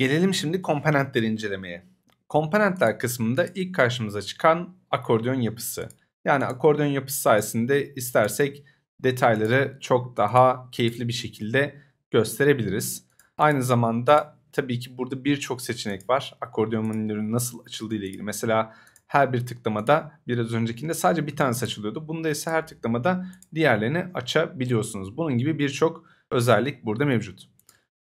Gelelim şimdi komponentleri incelemeye. Komponentler kısmında ilk karşımıza çıkan akordeon yapısı. Yani akordeon yapısı sayesinde istersek detayları çok daha keyifli bir şekilde gösterebiliriz. Aynı zamanda tabii ki burada birçok seçenek var. Akordeon nasıl açıldığı ile ilgili. Mesela her bir tıklamada biraz öncekinde sadece bir tanesi açılıyordu. Bunda ise her tıklamada diğerlerini açabiliyorsunuz. Bunun gibi birçok özellik burada mevcut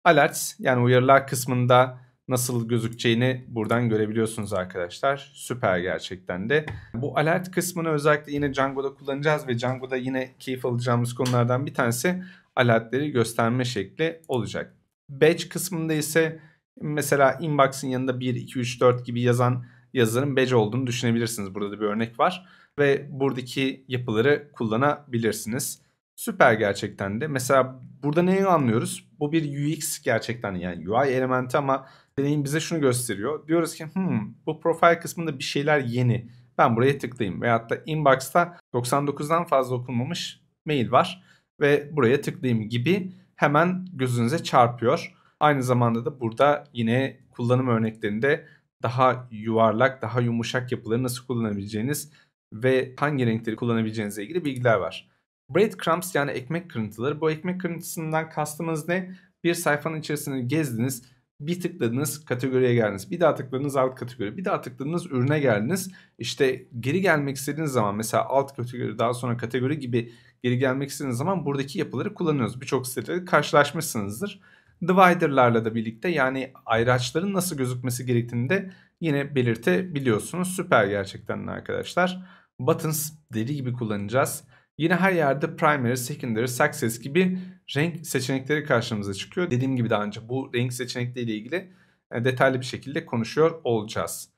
alerts yani uyarılar kısmında nasıl gözükeceğini buradan görebiliyorsunuz arkadaşlar. Süper gerçekten de. Bu alert kısmını özellikle yine Django'da kullanacağız ve Django'da yine keyif alacağımız konulardan bir tanesi alertleri gösterme şekli olacak. Batch kısmında ise mesela inbox'ın yanında 1, 2, 3, 4 gibi yazan yazıların batch olduğunu düşünebilirsiniz. Burada da bir örnek var ve buradaki yapıları kullanabilirsiniz. Süper gerçekten de. Mesela burada neyi anlıyoruz? Bu bir UX gerçekten yani UI elementi ama deneyim bize şunu gösteriyor. Diyoruz ki hmm, bu profile kısmında bir şeyler yeni. Ben buraya tıklayayım. Veyahut da inbox'ta 99'dan fazla okunmamış mail var ve buraya tıklayayım gibi hemen gözünüze çarpıyor. Aynı zamanda da burada yine kullanım örneklerinde daha yuvarlak, daha yumuşak yapıları nasıl kullanabileceğiniz ve hangi renkleri kullanabileceğinizle ilgili bilgiler var. Bread crumbs yani ekmek kırıntıları. Bu ekmek kırıntısından kastımız ne? Bir sayfanın içerisinde gezdiniz. Bir tıkladınız kategoriye geldiniz. Bir daha tıkladınız alt kategori. Bir daha tıkladınız ürüne geldiniz. İşte geri gelmek istediğiniz zaman mesela alt kategori daha sonra kategori gibi geri gelmek istediğiniz zaman buradaki yapıları kullanıyoruz. Birçok sitede karşılaşmışsınızdır. Divider'larla da birlikte yani ayraçların nasıl gözükmesi gerektiğini de yine belirtebiliyorsunuz. Süper gerçekten arkadaşlar. Buttons deri gibi kullanacağız. Yine her yerde primary, secondary, success gibi renk seçenekleri karşımıza çıkıyor. Dediğim gibi daha önce bu renk seçenekleriyle ilgili e, detaylı bir şekilde konuşuyor olacağız.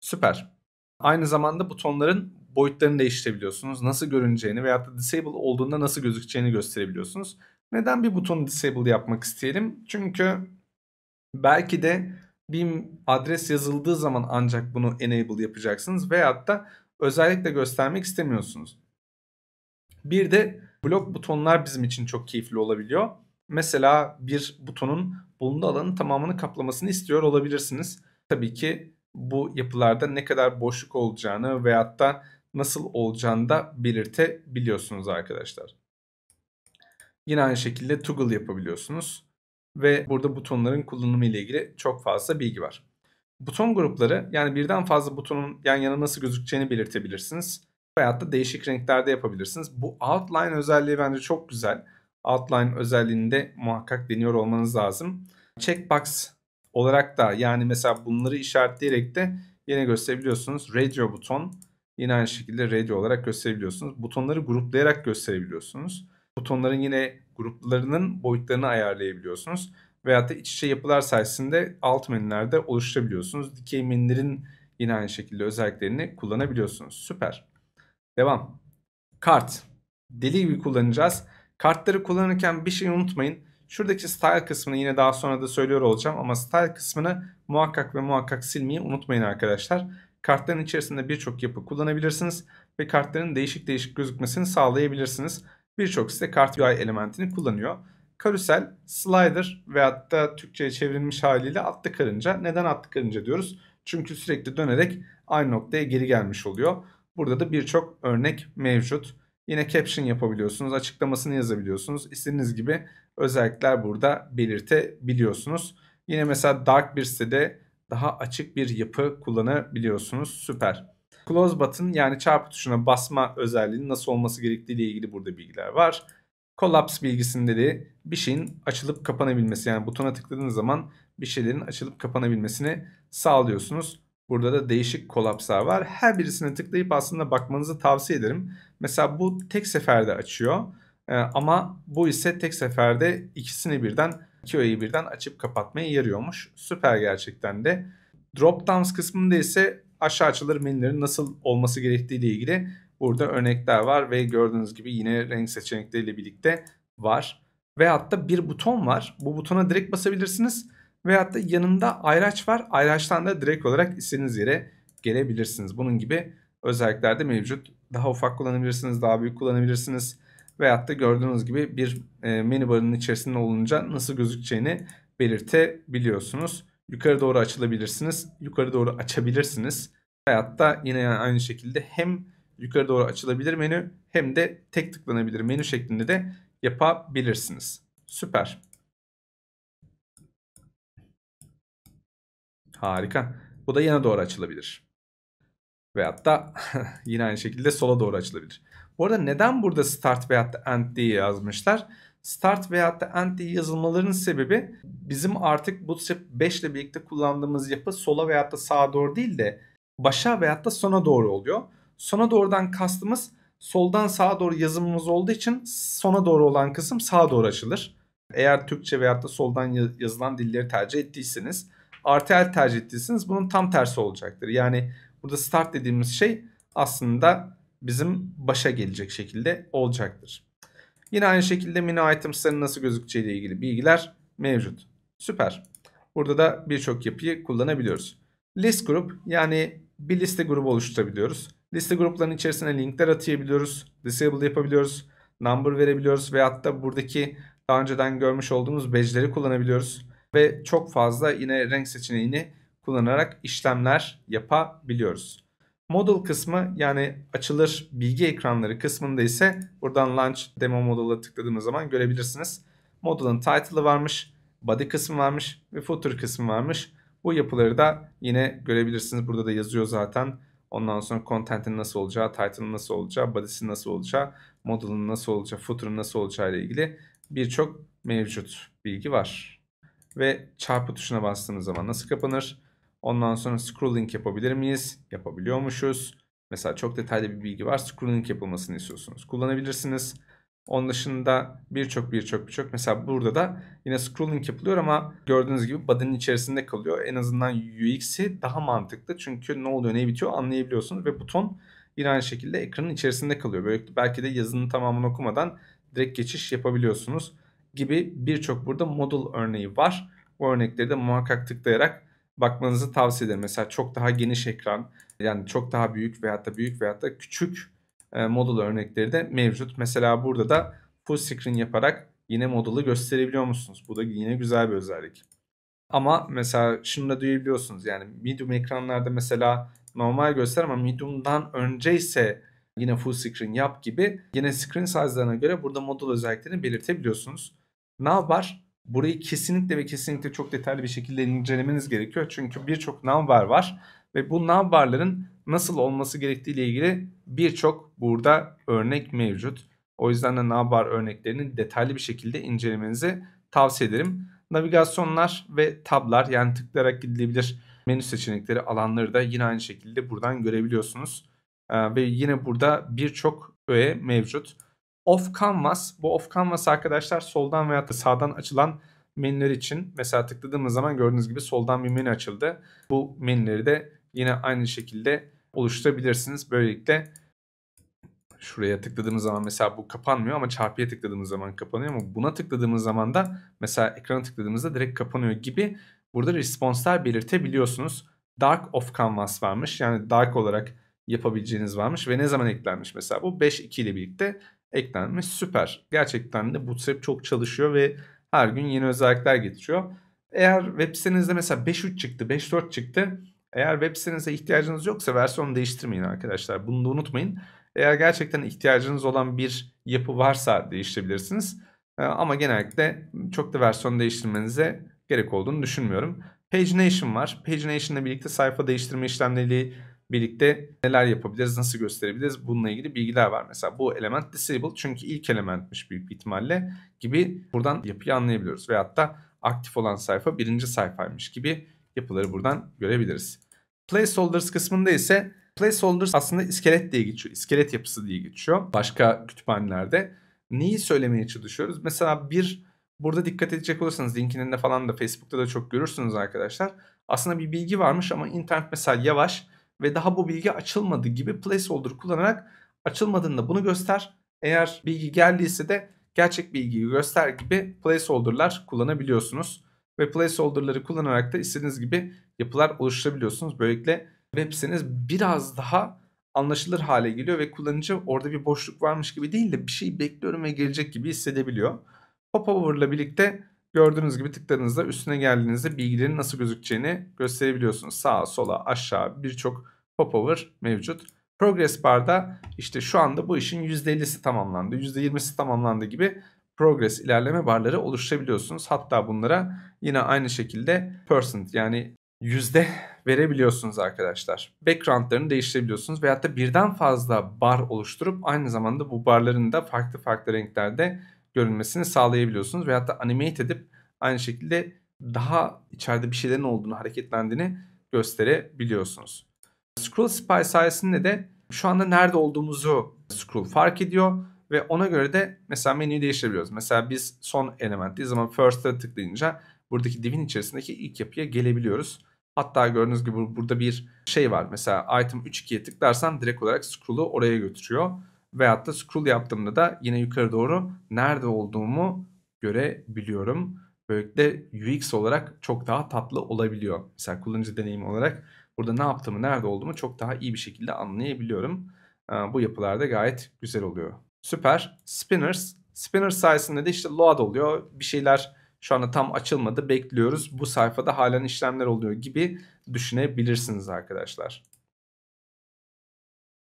Süper. Aynı zamanda butonların boyutlarını değiştirebiliyorsunuz. Nasıl görüneceğini veya da disable olduğunda nasıl gözükeceğini gösterebiliyorsunuz. Neden bir butonu disable yapmak isteyelim? Çünkü belki de bir adres yazıldığı zaman ancak bunu enable yapacaksınız veyahut da özellikle göstermek istemiyorsunuz. Bir de blok butonlar bizim için çok keyifli olabiliyor. Mesela bir butonun bulunduğu alanın tamamını kaplamasını istiyor olabilirsiniz. Tabii ki bu yapılarda ne kadar boşluk olacağını veyahut da nasıl olacağını da belirtebiliyorsunuz arkadaşlar. Yine aynı şekilde toggle yapabiliyorsunuz ve burada butonların kullanımı ile ilgili çok fazla bilgi var. Buton grupları yani birden fazla butonun yan yana nasıl gözükeceğini belirtebilirsiniz da değişik renklerde yapabilirsiniz. Bu outline özelliği bence çok güzel. Outline özelliğini de muhakkak deniyor olmanız lazım. Checkbox olarak da yani mesela bunları işaretleyerek de yine gösterebiliyorsunuz. Radio buton yine aynı şekilde radio olarak gösterebiliyorsunuz. Butonları gruplayarak gösterebiliyorsunuz. Butonların yine gruplarının boyutlarını ayarlayabiliyorsunuz. Veyahut da iç içe yapılar sayesinde alt menülerde oluşturabiliyorsunuz. Dikey menülerin yine aynı şekilde özelliklerini kullanabiliyorsunuz. Süper. Devam. Kart. Deli gibi kullanacağız. Kartları kullanırken bir şey unutmayın. Şuradaki style kısmını yine daha sonra da söylüyor olacağım ama style kısmını muhakkak ve muhakkak silmeyi unutmayın arkadaşlar. Kartların içerisinde birçok yapı kullanabilirsiniz ve kartların değişik değişik gözükmesini sağlayabilirsiniz. Birçok site kart UI elementini kullanıyor. Karusel, slider ve hatta Türkçe'ye çevrilmiş haliyle atlı karınca. Neden atlı karınca diyoruz? Çünkü sürekli dönerek aynı noktaya geri gelmiş oluyor. Burada da birçok örnek mevcut. Yine caption yapabiliyorsunuz, açıklamasını yazabiliyorsunuz. İstediğiniz gibi özellikler burada belirtebiliyorsunuz. Yine mesela dark bir sitede daha açık bir yapı kullanabiliyorsunuz. Süper. Close button yani çarpı tuşuna basma özelliğinin nasıl olması gerektiği ile ilgili burada bilgiler var. Collapse bilgisinde de bir şeyin açılıp kapanabilmesi yani butona tıkladığınız zaman bir şeylerin açılıp kapanabilmesini sağlıyorsunuz. Burada da değişik kolapslar var. Her birisine tıklayıp aslında bakmanızı tavsiye ederim. Mesela bu tek seferde açıyor. E, ama bu ise tek seferde ikisini birden, iki öğeyi birden açıp kapatmaya yarıyormuş. Süper gerçekten de. Drop downs kısmında ise aşağı açılır menülerin nasıl olması gerektiği ile ilgili burada örnekler var ve gördüğünüz gibi yine renk seçenekleriyle birlikte var. Ve hatta bir buton var. Bu butona direkt basabilirsiniz Veyahut da yanında ayraç var. Ayraçtan da direkt olarak istediğiniz yere gelebilirsiniz. Bunun gibi özellikler de mevcut. Daha ufak kullanabilirsiniz, daha büyük kullanabilirsiniz. Veyahut da gördüğünüz gibi bir e, menü barının içerisinde olunca nasıl gözükeceğini belirtebiliyorsunuz. Yukarı doğru açılabilirsiniz, yukarı doğru açabilirsiniz. Veyahut da yine aynı şekilde hem yukarı doğru açılabilir menü hem de tek tıklanabilir menü şeklinde de yapabilirsiniz. Süper. Harika. Bu da yana doğru açılabilir. Veyahut da yine aynı şekilde sola doğru açılabilir. Bu arada neden burada start veya da end diye yazmışlar? Start veya da end diye yazılmalarının sebebi bizim artık Bootstrap 5 ile birlikte kullandığımız yapı sola veya da sağa doğru değil de başa veya da sona doğru oluyor. Sona doğrudan kastımız soldan sağa doğru yazımımız olduğu için sona doğru olan kısım sağa doğru açılır. Eğer Türkçe veya da soldan yazılan dilleri tercih ettiyseniz RTL tercih ettiyseniz bunun tam tersi olacaktır. Yani burada start dediğimiz şey aslında bizim başa gelecek şekilde olacaktır. Yine aynı şekilde mini items'ların nasıl gözükeceği ile ilgili bilgiler mevcut. Süper. Burada da birçok yapıyı kullanabiliyoruz. List grup yani bir liste grubu oluşturabiliyoruz. Liste gruplarının içerisine linkler atayabiliyoruz. Disable yapabiliyoruz. Number verebiliyoruz. Veyahut da buradaki daha önceden görmüş olduğumuz badge'leri kullanabiliyoruz ve çok fazla yine renk seçeneğini kullanarak işlemler yapabiliyoruz. Model kısmı yani açılır bilgi ekranları kısmında ise buradan Launch Demo Model'a tıkladığımız zaman görebilirsiniz. Model'ın title'ı varmış, body kısmı varmış ve footer kısmı varmış. Bu yapıları da yine görebilirsiniz. Burada da yazıyor zaten. Ondan sonra content'in nasıl olacağı, title'ın nasıl olacağı, body'sin nasıl olacağı, model'ın nasıl olacağı, footer'ın nasıl olacağı ile ilgili birçok mevcut bilgi var ve çarpı tuşuna bastığımız zaman nasıl kapanır? Ondan sonra scrolling yapabilir miyiz? Yapabiliyormuşuz. Mesela çok detaylı bir bilgi var. Scrolling yapılmasını istiyorsunuz. Kullanabilirsiniz. Onun dışında birçok birçok birçok mesela burada da yine scrolling yapılıyor ama gördüğünüz gibi body'nin içerisinde kalıyor. En azından UX'i daha mantıklı çünkü ne oluyor ne bitiyor anlayabiliyorsunuz ve buton yine aynı şekilde ekranın içerisinde kalıyor. Böyle belki de yazının tamamını okumadan direkt geçiş yapabiliyorsunuz gibi birçok burada modul örneği var. Bu örnekleri de muhakkak tıklayarak bakmanızı tavsiye ederim. Mesela çok daha geniş ekran yani çok daha büyük veyahut da büyük veyahut da küçük e, modul örnekleri de mevcut. Mesela burada da full screen yaparak yine modulu gösterebiliyor musunuz? Bu da yine güzel bir özellik. Ama mesela şunu da duyabiliyorsunuz. Yani medium ekranlarda mesela normal göster ama medium'dan önce ise yine full screen yap gibi yine screen size'larına göre burada modul özelliklerini belirtebiliyorsunuz ne yapar? Burayı kesinlikle ve kesinlikle çok detaylı bir şekilde incelemeniz gerekiyor. Çünkü birçok navbar var ve bu navbarların nasıl olması gerektiği ile ilgili birçok burada örnek mevcut. O yüzden de navbar örneklerini detaylı bir şekilde incelemenizi tavsiye ederim. Navigasyonlar ve tablar yani tıklayarak gidilebilir menü seçenekleri alanları da yine aynı şekilde buradan görebiliyorsunuz. Ee, ve yine burada birçok öğe mevcut. Off Canvas. Bu Off Canvas arkadaşlar soldan veya da sağdan açılan menüler için. Mesela tıkladığımız zaman gördüğünüz gibi soldan bir menü açıldı. Bu menüleri de yine aynı şekilde oluşturabilirsiniz. Böylelikle şuraya tıkladığımız zaman mesela bu kapanmıyor ama çarpıya tıkladığımız zaman kapanıyor ama buna tıkladığımız zaman da mesela ekrana tıkladığımızda direkt kapanıyor gibi burada responslar belirtebiliyorsunuz. Dark off canvas varmış yani dark olarak yapabileceğiniz varmış ve ne zaman eklenmiş mesela bu 5.2 ile birlikte eklenmiş. Süper. Gerçekten de Bootstrap çok çalışıyor ve her gün yeni özellikler getiriyor. Eğer web sitenizde mesela 5.3 çıktı, 5.4 çıktı. Eğer web sitenize ihtiyacınız yoksa versiyonu değiştirmeyin arkadaşlar. Bunu da unutmayın. Eğer gerçekten ihtiyacınız olan bir yapı varsa değiştirebilirsiniz. Ee, ama genellikle çok da versiyon değiştirmenize gerek olduğunu düşünmüyorum. Pagination var. Pagination ile birlikte sayfa değiştirme işlemleri birlikte neler yapabiliriz, nasıl gösterebiliriz bununla ilgili bilgiler var. Mesela bu element disable çünkü ilk elementmiş büyük bir ihtimalle gibi buradan yapıyı anlayabiliyoruz. Veyahut da aktif olan sayfa birinci sayfaymış gibi yapıları buradan görebiliriz. Placeholders kısmında ise placeholders aslında iskelet diye geçiyor. İskelet yapısı diye geçiyor başka kütüphanelerde. Neyi söylemeye çalışıyoruz? Mesela bir burada dikkat edecek olursanız LinkedIn'de falan da Facebook'ta da çok görürsünüz arkadaşlar. Aslında bir bilgi varmış ama internet mesela yavaş ve daha bu bilgi açılmadı gibi placeholder kullanarak açılmadığında bunu göster. Eğer bilgi geldiyse de gerçek bilgiyi göster gibi placeholder'lar kullanabiliyorsunuz. Ve placeholder'ları kullanarak da istediğiniz gibi yapılar oluşturabiliyorsunuz. Böylelikle web siteniz biraz daha anlaşılır hale geliyor ve kullanıcı orada bir boşluk varmış gibi değil de bir şey bekliyorum ve gelecek gibi hissedebiliyor. Popover'la birlikte gördüğünüz gibi tıkladığınızda üstüne geldiğinizde bilgilerin nasıl gözükeceğini gösterebiliyorsunuz. Sağa, sola, aşağı birçok popover mevcut. Progress barda işte şu anda bu işin %50'si tamamlandı, %20'si tamamlandı gibi progress ilerleme barları oluşturabiliyorsunuz. Hatta bunlara yine aynı şekilde percent yani yüzde verebiliyorsunuz arkadaşlar. Background'larını değiştirebiliyorsunuz veyahut da birden fazla bar oluşturup aynı zamanda bu barların da farklı farklı renklerde görünmesini sağlayabiliyorsunuz. Veyahut da animate edip aynı şekilde daha içeride bir şeylerin olduğunu, hareketlendiğini gösterebiliyorsunuz. Scroll Spy sayesinde de şu anda nerede olduğumuzu Scroll fark ediyor ve ona göre de mesela menüyü değiştirebiliyoruz. Mesela biz son elementtiği zaman first'a tıklayınca buradaki divin içerisindeki ilk yapıya gelebiliyoruz. Hatta gördüğünüz gibi burada bir şey var. Mesela item 3.2'ye tıklarsam direkt olarak scroll'u oraya götürüyor. Veyahut da scroll yaptığımda da yine yukarı doğru nerede olduğumu görebiliyorum. Böylelikle UX olarak çok daha tatlı olabiliyor. Mesela kullanıcı deneyimi olarak burada ne yaptığımı, nerede olduğumu çok daha iyi bir şekilde anlayabiliyorum. Bu yapılarda gayet güzel oluyor. Süper. Spinners. Spinners sayesinde de işte load oluyor. Bir şeyler şu anda tam açılmadı bekliyoruz. Bu sayfada halen işlemler oluyor gibi düşünebilirsiniz arkadaşlar.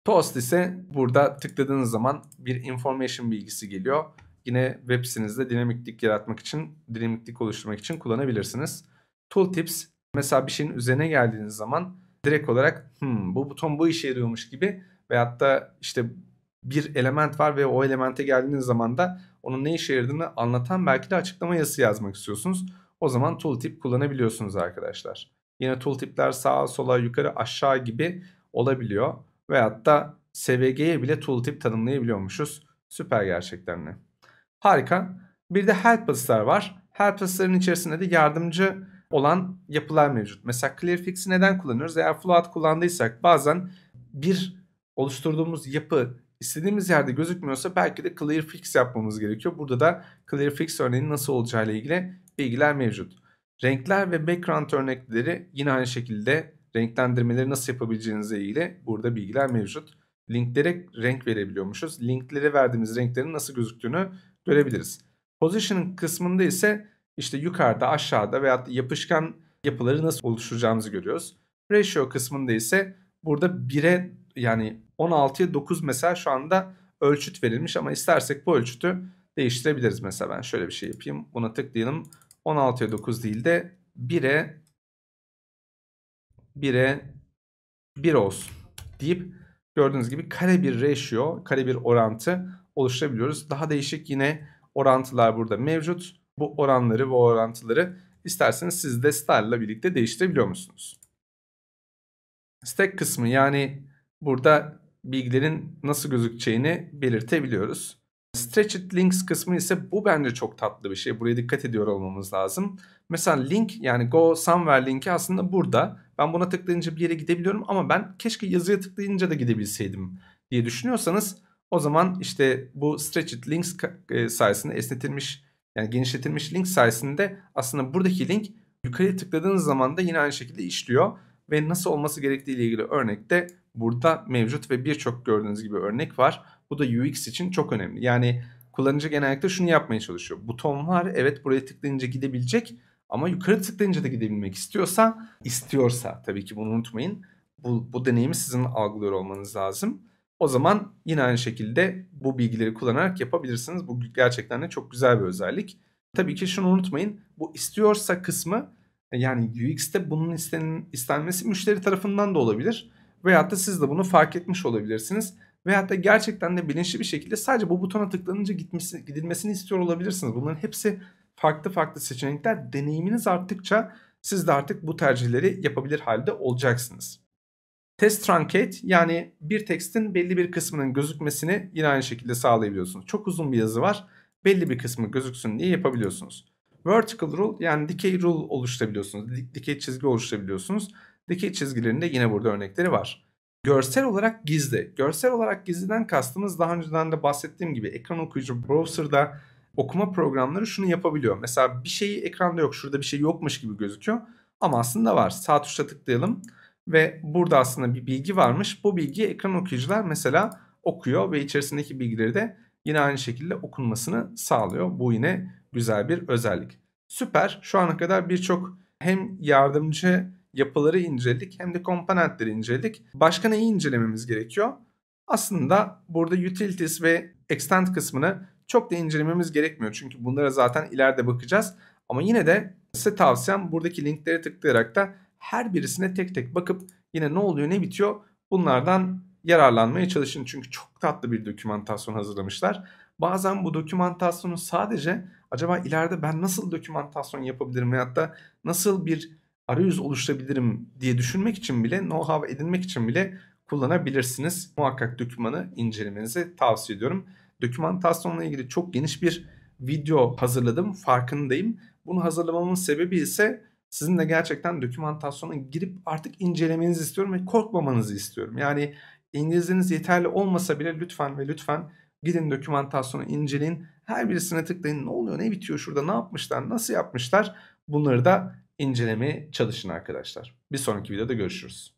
Toast ise burada tıkladığınız zaman bir information bilgisi geliyor. Yine web sitenizde dinamiklik yaratmak için, dinamiklik oluşturmak için kullanabilirsiniz. Tooltips Mesela bir şeyin üzerine geldiğiniz zaman direkt olarak hmm, bu buton bu işe yarıyormuş gibi veyahut da işte bir element var ve o elemente geldiğiniz zaman da onun ne işe yaradığını anlatan belki de açıklama yazısı yazmak istiyorsunuz. O zaman tooltip kullanabiliyorsunuz arkadaşlar. Yine tooltipler sağa sola yukarı aşağı gibi olabiliyor. Veyahut da SVG'ye bile tooltip tanımlayabiliyormuşuz. Süper gerçekten de. Harika. Bir de help ass'lar var. Help ass'ların içerisinde de yardımcı olan yapılar mevcut. Mesela Clearfix'i neden kullanıyoruz? Eğer float kullandıysak bazen bir oluşturduğumuz yapı istediğimiz yerde gözükmüyorsa belki de Clearfix yapmamız gerekiyor. Burada da Clearfix örneğinin nasıl olacağı ile ilgili bilgiler mevcut. Renkler ve background örnekleri yine aynı şekilde renklendirmeleri nasıl yapabileceğinizle ilgili burada bilgiler mevcut. Linklere renk verebiliyormuşuz. Linklere verdiğimiz renklerin nasıl gözüktüğünü görebiliriz. Positioning kısmında ise işte yukarıda aşağıda veya yapışkan yapıları nasıl oluşturacağımızı görüyoruz. Ratio kısmında ise burada 1'e yani 16'ya 9 mesela şu anda ölçüt verilmiş ama istersek bu ölçütü değiştirebiliriz. Mesela ben şöyle bir şey yapayım. Buna tıklayalım. 16'ya 9 değil de 1'e 1'e 1 olsun deyip gördüğünüz gibi kare bir ratio, kare bir orantı oluşturabiliyoruz. Daha değişik yine orantılar burada mevcut bu oranları ve orantıları isterseniz siz de style ile birlikte değiştirebiliyor musunuz? Stack kısmı yani burada bilgilerin nasıl gözükeceğini belirtebiliyoruz. Stretched links kısmı ise bu bence çok tatlı bir şey. Buraya dikkat ediyor olmamız lazım. Mesela link yani go somewhere linki aslında burada. Ben buna tıklayınca bir yere gidebiliyorum ama ben keşke yazıya tıklayınca da gidebilseydim diye düşünüyorsanız o zaman işte bu stretched links e, sayesinde esnetilmiş yani genişletilmiş link sayesinde aslında buradaki link yukarıya tıkladığınız zaman da yine aynı şekilde işliyor. Ve nasıl olması gerektiği ile ilgili örnek de burada mevcut ve birçok gördüğünüz gibi örnek var. Bu da UX için çok önemli. Yani kullanıcı genellikle şunu yapmaya çalışıyor. Buton var evet buraya tıklayınca gidebilecek ama yukarı tıklayınca da gidebilmek istiyorsa, istiyorsa tabii ki bunu unutmayın. Bu, bu deneyimi sizin algılıyor olmanız lazım. O zaman yine aynı şekilde bu bilgileri kullanarak yapabilirsiniz. Bu gerçekten de çok güzel bir özellik. Tabii ki şunu unutmayın. Bu istiyorsa kısmı yani UX'te bunun isten, istenmesi müşteri tarafından da olabilir. Veyahut da siz de bunu fark etmiş olabilirsiniz. Veyahut da gerçekten de bilinçli bir şekilde sadece bu butona tıklanınca gitmesi, gidilmesini istiyor olabilirsiniz. Bunların hepsi farklı farklı seçenekler. Deneyiminiz arttıkça siz de artık bu tercihleri yapabilir halde olacaksınız. Test truncate yani bir tekstin belli bir kısmının gözükmesini yine aynı şekilde sağlayabiliyorsunuz. Çok uzun bir yazı var. Belli bir kısmı gözüksün diye yapabiliyorsunuz. Vertical rule yani dikey rule oluşturabiliyorsunuz. Dik dikey çizgi oluşturabiliyorsunuz. Dikey çizgilerinde yine burada örnekleri var. Görsel olarak gizli. Görsel olarak gizliden kastımız daha önceden de bahsettiğim gibi ekran okuyucu browser'da okuma programları şunu yapabiliyor. Mesela bir şeyi ekranda yok, şurada bir şey yokmuş gibi gözüküyor ama aslında var. Sağ tuşla tıklayalım. Ve burada aslında bir bilgi varmış. Bu bilgi ekran okuyucular mesela okuyor ve içerisindeki bilgileri de yine aynı şekilde okunmasını sağlıyor. Bu yine güzel bir özellik. Süper. Şu ana kadar birçok hem yardımcı yapıları inceledik hem de komponentleri inceledik. Başka neyi incelememiz gerekiyor? Aslında burada utilities ve extend kısmını çok da incelememiz gerekmiyor. Çünkü bunlara zaten ileride bakacağız. Ama yine de size tavsiyem buradaki linklere tıklayarak da her birisine tek tek bakıp yine ne oluyor ne bitiyor bunlardan yararlanmaya çalışın. Çünkü çok tatlı bir dokümantasyon hazırlamışlar. Bazen bu dokümantasyonu sadece acaba ileride ben nasıl dokümantasyon yapabilirim veyahut da nasıl bir arayüz oluşturabilirim diye düşünmek için bile know-how edinmek için bile kullanabilirsiniz. Muhakkak dokümanı incelemenizi tavsiye ediyorum. Dokümantasyonla ilgili çok geniş bir video hazırladım farkındayım. Bunu hazırlamamın sebebi ise sizin de gerçekten dokümantasyona girip artık incelemenizi istiyorum ve korkmamanızı istiyorum. Yani İngilizceniz yeterli olmasa bile lütfen ve lütfen gidin dokümantasyonu inceleyin. Her birisine tıklayın. Ne oluyor, ne bitiyor şurada, ne yapmışlar, nasıl yapmışlar? Bunları da incelemeye çalışın arkadaşlar. Bir sonraki videoda görüşürüz.